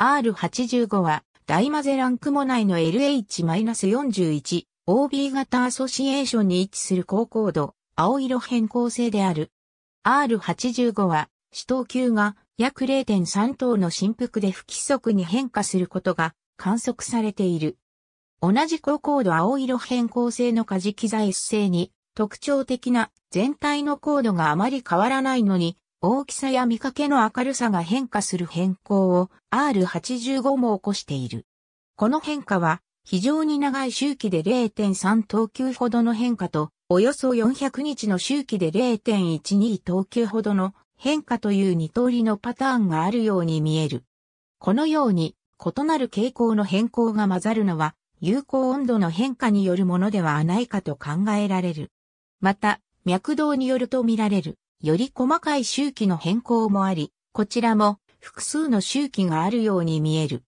R85 は大マゼランクもないの LH-41 OB 型アソシエーションに位置する高高度、青色変更性である。R85 は、死等級が約0.3等の振幅で不規則に変化することが観測されている。同じ高高度青色変更性の加磁器材性に特徴的な全体の高度があまり変わらないのに大きさや見かけの明るさが変化する変更を R85 も起こしている。この変化は非常に長い周期で0.3等級ほどの変化と、およそ400日の周期で0.12等級ほどの変化という二通りのパターンがあるように見える。このように異なる傾向の変更が混ざるのは、有効温度の変化によるものではないかと考えられる。また、脈動によると見られるより細かい周期の変更もあり、こちらも複数の周期があるように見える。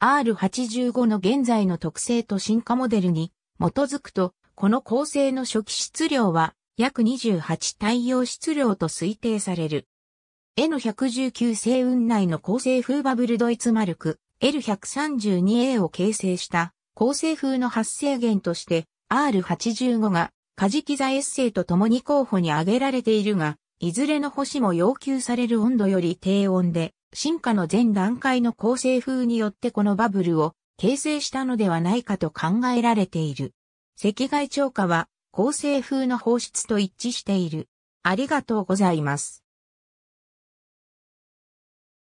R85 の現在の特性と進化モデルに基づくと、この構成の初期質量は約28太陽質量と推定される。N119 星雲内の構成風バブルドイツマルク L132A を形成した構成風の発生源として R85 がカジキザエッセイと共に候補に挙げられているが、いずれの星も要求される温度より低温で、進化の全段階の構成風によってこのバブルを形成したのではないかと考えられている。赤外超過は構成風の放出と一致している。ありがとうございます。